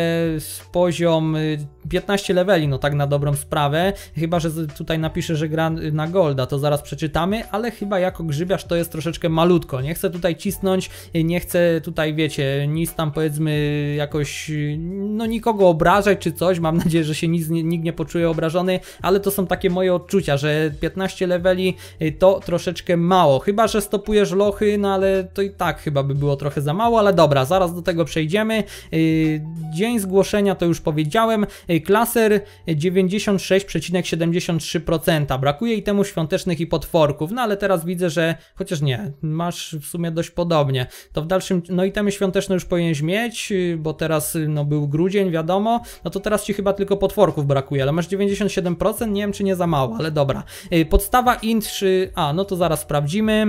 poziom Jean-Mood 15 leveli, no tak na dobrą sprawę, chyba że tutaj napiszę, że gra na Golda, to zaraz przeczytamy, ale chyba jako grzybiarz to jest troszeczkę malutko, nie chcę tutaj cisnąć, nie chcę tutaj, wiecie, nic tam powiedzmy jakoś, no nikogo obrażać czy coś, mam nadzieję, że się nic, nikt nie poczuje obrażony, ale to są takie moje odczucia, że 15 leveli y, to troszeczkę mało, chyba że stopujesz lochy, no ale to i tak chyba by było trochę za mało, ale dobra, zaraz do tego przejdziemy. Y, dzień zgłoszenia to już powiedziałem, Klaser 96,73%. Brakuje i temu świątecznych i potworków, no ale teraz widzę, że chociaż nie, masz w sumie dość podobnie. To w dalszym, no i temy świąteczne już powinieneś mieć, bo teraz no był grudzień, wiadomo, no to teraz ci chyba tylko potworków brakuje, ale masz 97%, nie wiem czy nie za mało, ale dobra. Podstawa int, a no to zaraz sprawdzimy.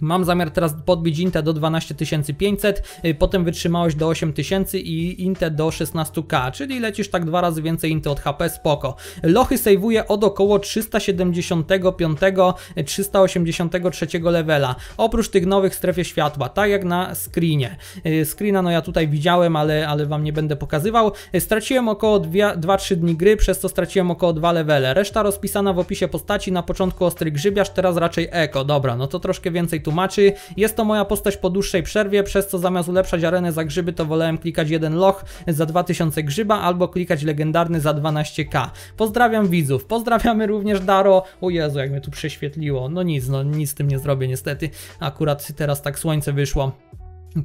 Mam zamiar teraz podbić Intę do 12500, y, potem wytrzymałość do 8000 i Intę do 16k, czyli lecisz tak dwa razy więcej Inty od HP, spoko. Lochy sejwuje od około 375-383 y, levela, oprócz tych nowych strefie światła, tak jak na screenie. Y, screena no ja tutaj widziałem, ale, ale Wam nie będę pokazywał. Straciłem około 2-3 dni gry, przez co straciłem około 2 levele. Reszta rozpisana w opisie postaci, na początku ostry grzybiarz, teraz raczej eko. Dobra, no to troszkę więcej tu tłumaczy. Jest to moja postać po dłuższej przerwie, przez co zamiast ulepszać arenę za grzyby, to wolałem klikać jeden loch za 2000 grzyba albo klikać legendarny za 12k. Pozdrawiam widzów, pozdrawiamy również Daro. O Jezu, jak mnie tu prześwietliło. No nic, no nic z tym nie zrobię niestety. Akurat teraz tak słońce wyszło.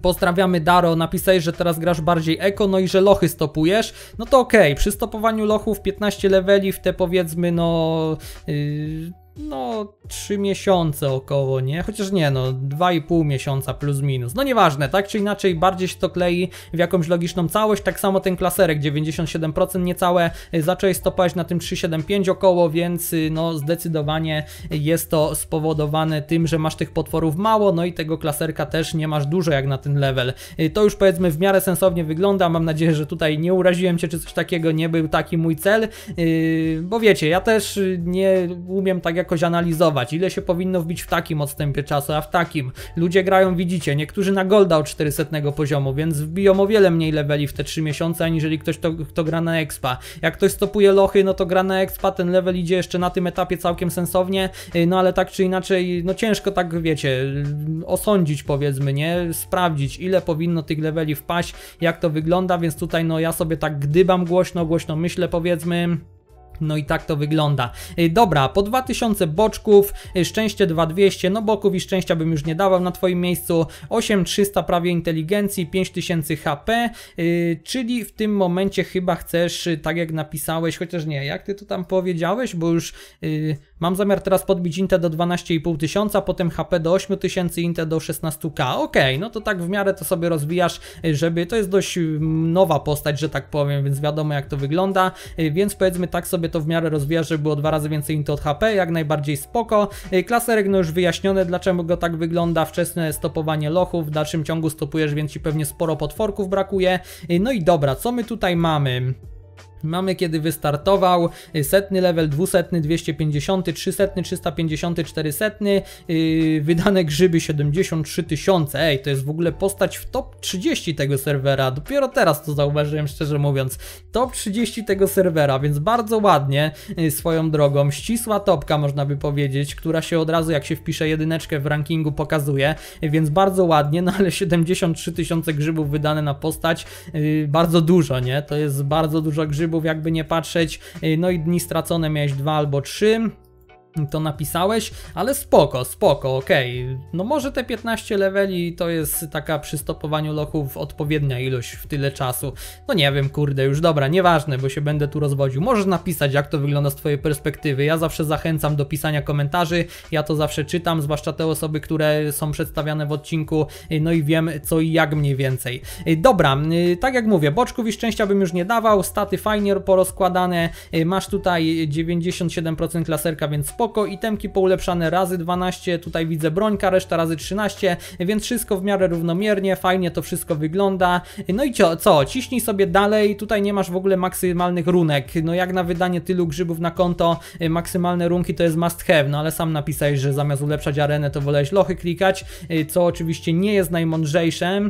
Pozdrawiamy Daro, napisałeś, że teraz grasz bardziej eko, no i że lochy stopujesz. No to okej, okay. przy stopowaniu lochów 15 leveli w te powiedzmy no... Yy, no 3 miesiące około, nie? Chociaż nie, no 2,5 miesiąca plus minus. No nieważne, tak czy inaczej bardziej się to klei w jakąś logiczną całość. Tak samo ten klaserek 97% niecałe y, zaczął stopać na tym 3,75 około, więc y, no zdecydowanie jest to spowodowane tym, że masz tych potworów mało, no i tego klaserka też nie masz dużo jak na ten level. Y, to już powiedzmy w miarę sensownie wygląda, mam nadzieję, że tutaj nie uraziłem Cię czy coś takiego, nie był taki mój cel, bo wiecie, ja też nie umiem tak jakoś analizować ile się powinno wbić w takim odstępie czasu, a w takim. Ludzie grają, widzicie, niektórzy na golda od 400 poziomu, więc wbiją o wiele mniej leveli w te 3 miesiące, aniżeli ktoś, to, kto gra na expa. Jak ktoś stopuje lochy, no to gra na expa, ten level idzie jeszcze na tym etapie całkiem sensownie, y, no ale tak czy inaczej, no ciężko tak, wiecie, y, osądzić powiedzmy, nie? Sprawdzić, ile powinno tych leveli wpaść, jak to wygląda, więc tutaj no ja sobie tak gdybam głośno, głośno myślę powiedzmy, no i tak to wygląda. E, dobra, po 2000 boczków, e, szczęście 2200, no boków i szczęścia bym już nie dawał na Twoim miejscu, 8300 prawie inteligencji, 5000 HP, e, czyli w tym momencie chyba chcesz, tak jak napisałeś, chociaż nie, jak Ty to tam powiedziałeś, bo już mam zamiar teraz podbić Intę do 12,5 tysiąca, potem HP do 8000, tysięcy, Intę do 16k, ok, no to tak w miarę to sobie rozwijasz, żeby, to jest dość mm, nowa postać, że tak powiem, więc wiadomo jak to wygląda, więc powiedzmy tak sobie sobie to w miarę rozwija, żeby było dwa razy więcej into od HP, jak najbardziej spoko. Y, Klaserek no już wyjaśnione, dlaczego go tak wygląda, wczesne stopowanie lochów, w dalszym ciągu stopujesz, więc ci pewnie sporo potworków brakuje. Y, no i dobra, co my tutaj mamy? Mamy kiedy wystartował y, setny level, dwusetny, 250, 300, 350, 400, yy, wydane grzyby 73 tysiące. Ej, to jest w ogóle postać w top 30 tego serwera. Dopiero teraz to zauważyłem, szczerze mówiąc. Top 30 tego serwera, więc bardzo ładnie yy, swoją drogą. Ścisła topka, można by powiedzieć, która się od razu, jak się wpisze jedyneczkę w rankingu, pokazuje, yy, więc bardzo ładnie, no ale 73 tysiące grzybów wydane na postać, y, bardzo dużo, nie? To jest bardzo dużo grzybów jakby nie patrzeć. Y, no i dni stracone miałeś dwa albo trzy to napisałeś, ale spoko, spoko, okej. Okay. No może te 15 leveli to jest taka przy stopowaniu lochów odpowiednia ilość w tyle czasu. No nie wiem, kurde, już dobra, nieważne, bo się będę tu rozwodził. Możesz napisać, jak to wygląda z twojej perspektywy. Ja zawsze zachęcam do pisania komentarzy, ja to zawsze czytam, zwłaszcza te osoby, które są przedstawiane w odcinku, y, no i wiem co i jak mniej więcej. Y, dobra, y, tak jak mówię, boczków i szczęścia bym już nie dawał, staty fajnie porozkładane, masz tutaj 97% klaserka, więc spoko spoko, itemki poulepszane razy 12, tutaj widzę brońka, reszta razy 13, więc wszystko w miarę równomiernie, fajnie to wszystko wygląda. No i co, co ciśnij sobie dalej, tutaj nie masz w ogóle maksymalnych runek, no jak na wydanie tylu grzybów na konto, y, maksymalne runki to jest must have, no ale sam napisałeś, że zamiast ulepszać arenę to wolałeś lochy klikać, y, co oczywiście nie jest najmądrzejsze.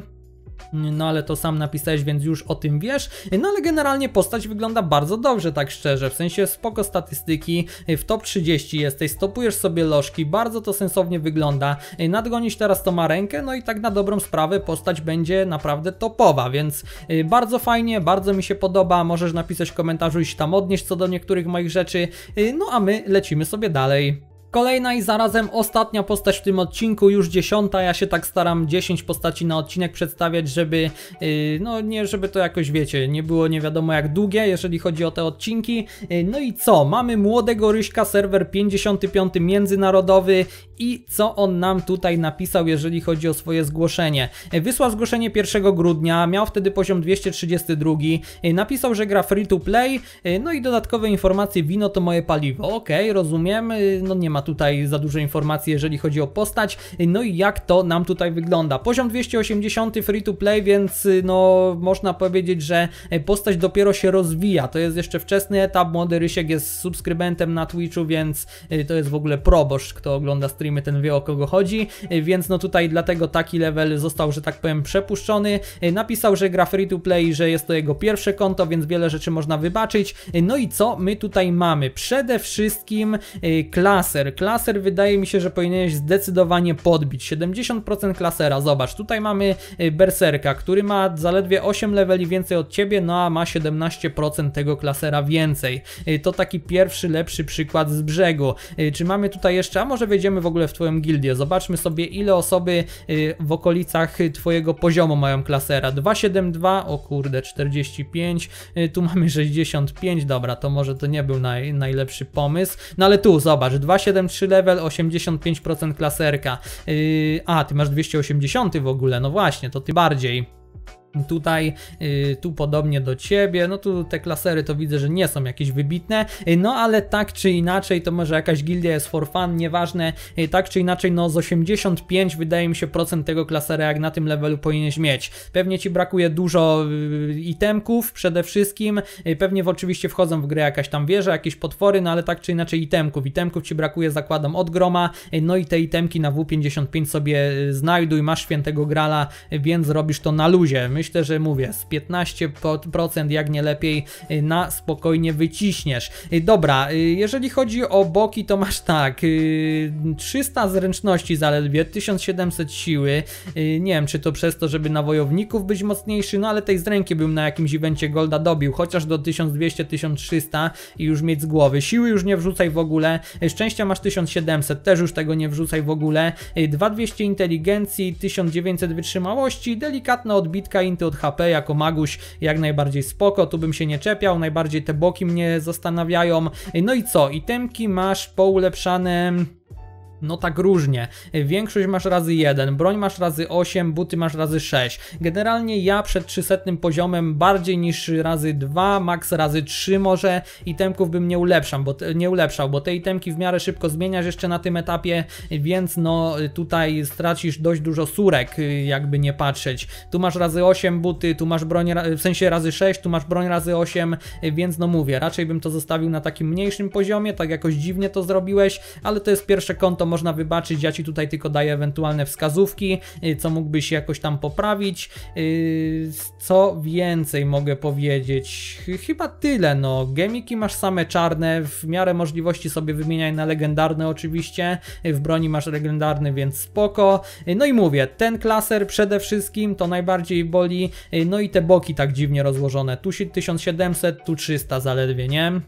No ale to sam napisałeś, więc już o tym wiesz. No ale generalnie postać wygląda bardzo dobrze, tak szczerze. W sensie spoko statystyki, w top 30 jesteś, stopujesz sobie lożki, bardzo to sensownie wygląda. Nadgonić teraz to ma rękę, no i tak na dobrą sprawę postać będzie naprawdę topowa, więc y, bardzo fajnie, bardzo mi się podoba. Możesz napisać w komentarzu i się tam odnieść co do niektórych moich rzeczy. Y, no a my lecimy sobie dalej. Kolejna i zarazem ostatnia postać w tym odcinku, już dziesiąta, ja się tak staram 10 postaci na odcinek przedstawiać, żeby, yy, no nie, żeby to jakoś wiecie, nie było nie wiadomo jak długie, jeżeli chodzi o te odcinki. Yy, no i co, mamy młodego Ryśka, serwer 55 międzynarodowy i co on nam tutaj napisał, jeżeli chodzi o swoje zgłoszenie. E, wysłał zgłoszenie 1 grudnia, miał wtedy poziom 232, e, napisał, że gra free to play, e, no i dodatkowe informacje, wino to moje paliwo. Ok, rozumiem, no nie ma tutaj za dużo informacji, jeżeli chodzi o postać, no i jak to nam tutaj wygląda. Poziom 280 free to play, więc no można powiedzieć, że postać dopiero się rozwija, to jest jeszcze wczesny etap, młody Rysiek jest subskrybentem na Twitchu, więc to jest w ogóle proboszcz, kto ogląda stream streamy, ten wie o kogo chodzi, y, więc no tutaj dlatego taki level został, że tak powiem, przepuszczony. Y, napisał, że gra free to play, że jest to jego pierwsze konto, więc wiele rzeczy można wybaczyć. Y, no i co my tutaj mamy? Przede wszystkim klaser. Klaser wydaje mi się, że powinieneś zdecydowanie podbić. 70% klasera, zobacz, tutaj mamy berserka, który ma zaledwie 8 leveli więcej od ciebie, no a ma 17% tego klasera więcej. To taki pierwszy, lepszy przykład z brzegu. Czy mamy tutaj jeszcze, a może wejdziemy w ogóle ogóle w twoją gildię. Zobaczmy sobie ile osoby y, w okolicach twojego poziomu mają klasera. 272, o kurde 45, y, tu mamy 65, dobra to może to nie był naj, najlepszy pomysł. No ale tu zobacz, 273 level, 85% klaserka. Y, a, ty masz 280 w ogóle, no właśnie, to ty bardziej. Tutaj, y, tu podobnie do ciebie, no tu te klasery to widzę, że nie są jakieś wybitne, y, no ale tak czy inaczej, to może jakaś gildia jest for fun, nieważne, y, tak czy inaczej, no z 85 wydaje mi się procent tego klasera jak na tym levelu powinieneś mieć. Pewnie ci brakuje dużo itemków przede wszystkim, pewnie w, oczywiście wchodzą w grę jakaś tam wieża, jakieś potwory, no ale tak czy inaczej itemków. Itemków ci brakuje, zakładam, od groma, no i te itemki na W55 sobie znajduj, masz świętego grala, więc robisz to na luzie. Myślę, myślę, że mówię, z 15% jak nie lepiej y, na spokojnie wyciśniesz. Y, dobra, y, jeżeli chodzi o boki, to masz tak, 300 zręczności zaledwie, 1700 siły, nie wiem czy to przez to, żeby na wojowników być mocniejszy, no ale tej zręki bym na jakimś evencie Golda dobił, chociaż do 1200-1300 i już mieć z głowy. Siły już nie wrzucaj w ogóle, szczęścia masz 1700, też już tego nie wrzucaj w ogóle, 2200 inteligencji, 1900 wytrzymałości, delikatna odbitka i pointy od HP jako maguś jak najbardziej spoko, tu bym się nie czepiał, najbardziej te boki mnie zastanawiają. No i co? Itemki masz poulepszane no tak różnie. Większość masz razy 1, broń masz razy 8, buty masz razy 6. Generalnie ja przed 300 poziomem bardziej niż razy 2, maks razy 3 może itemków bym nie, ulepszam, bo te, nie ulepszał, bo te itemki w miarę szybko zmieniasz jeszcze na tym etapie, więc no tutaj stracisz dość dużo surek, jakby nie patrzeć. Tu masz razy 8 buty, tu masz broń, w sensie razy 6, tu masz broń razy 8, więc no mówię, raczej bym to zostawił na takim mniejszym poziomie, tak jakoś dziwnie to zrobiłeś, ale to jest pierwsze konto to można wybaczyć, ja Ci tutaj tylko daję ewentualne wskazówki, y, co mógłbyś jakoś tam poprawić. Y, co więcej mogę powiedzieć? Chyba tyle, no. Gemiki masz same czarne, w miarę możliwości sobie wymieniaj na legendarne oczywiście, w broni masz legendarny, więc spoko. Y, no i mówię, ten klaser przede wszystkim to najbardziej boli, no i te boki tak dziwnie rozłożone, tu 1700, tu 300 zaledwie, nie?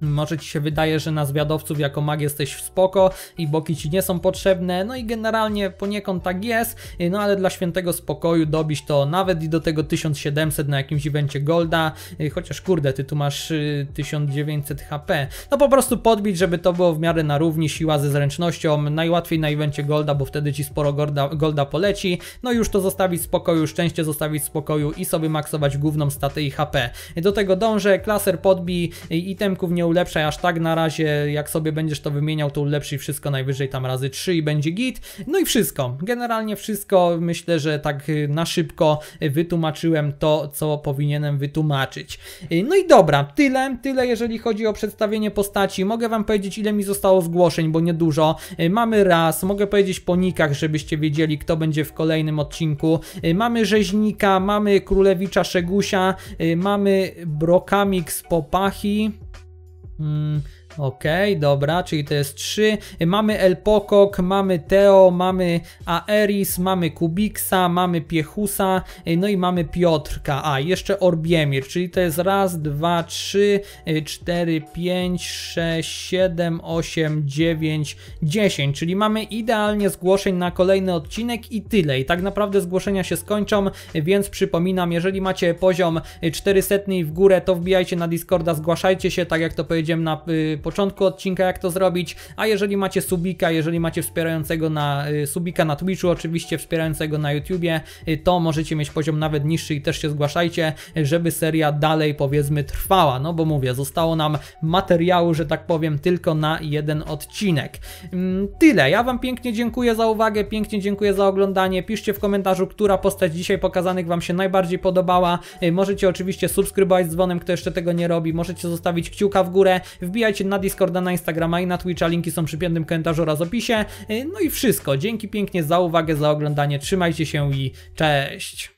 Może ci się wydaje, że na zwiadowców jako mag jesteś w spoko i boki ci nie są potrzebne, no i generalnie poniekąd tak jest, y, no ale dla świętego spokoju dobić to nawet i do tego 1700 na jakimś evencie golda, y, chociaż kurde, ty tu masz 1900 y, HP. No po prostu podbić, żeby to było w miarę na równi siła ze zręcznością, najłatwiej na evencie golda, bo wtedy ci sporo golda, golda poleci, no już to zostawić spokoju, szczęście zostawić spokoju i sobie maksować główną statę i HP. Do tego dążę, klaser podbij, itemków nie ulepszaj aż tak na razie, jak sobie będziesz to wymieniał, to ulepszyj wszystko najwyżej tam razy 3 i będzie git. No i wszystko, generalnie wszystko, myślę, że tak y, na szybko wytłumaczyłem to, co powinienem wytłumaczyć. Y, no i dobra, tyle, tyle jeżeli chodzi o przedstawienie postaci. Mogę Wam powiedzieć, ile mi zostało zgłoszeń, bo niedużo. Y, mamy raz, mogę powiedzieć po nikach, żebyście wiedzieli, kto będzie w kolejnym odcinku. Mamy rzeźnika, mamy królewicza Szegusia, mamy brokamik z Popachi, Mm, Okej, okay, dobra, czyli to jest 3. Mamy El mamy Teo, mamy Aeris, mamy Kubiksa, mamy Piechusa, y, no i mamy Piotrka. A, jeszcze Orbiemir, czyli to jest raz, dwa, trzy, y, cztery, pięć, sześć, siedem, osiem, dziewięć, dziesięć. Czyli mamy idealnie zgłoszeń na kolejny odcinek i tyle. I tak naprawdę zgłoszenia się skończą, więc przypominam, jeżeli macie poziom 400 i w górę, to wbijajcie na Discorda, zgłaszajcie się, tak jak to powiedziałem na y, początku odcinka, jak to zrobić. A jeżeli macie subika, jeżeli macie wspierającego na y, subika na Twitchu, oczywiście wspierającego na YouTubie, y, to możecie mieć poziom nawet niższy i też się zgłaszajcie, żeby seria dalej powiedzmy trwała. No bo mówię, zostało nam materiału, że tak powiem, tylko na jeden odcinek. Mm, tyle. Ja Wam pięknie dziękuję za uwagę, pięknie dziękuję za oglądanie. Piszcie w komentarzu, która postać dzisiaj pokazanych Wam się najbardziej podobała. Y, możecie oczywiście subskrybować z dzwonem, kto jeszcze tego nie robi. Możecie zostawić kciuka w górę. Wbijajcie na Discorda, na Instagrama i na Twitcha. Linki są przy piętym komentarzu oraz opisie. Y, no i wszystko. Dzięki pięknie za uwagę, za oglądanie. Trzymajcie się i cześć!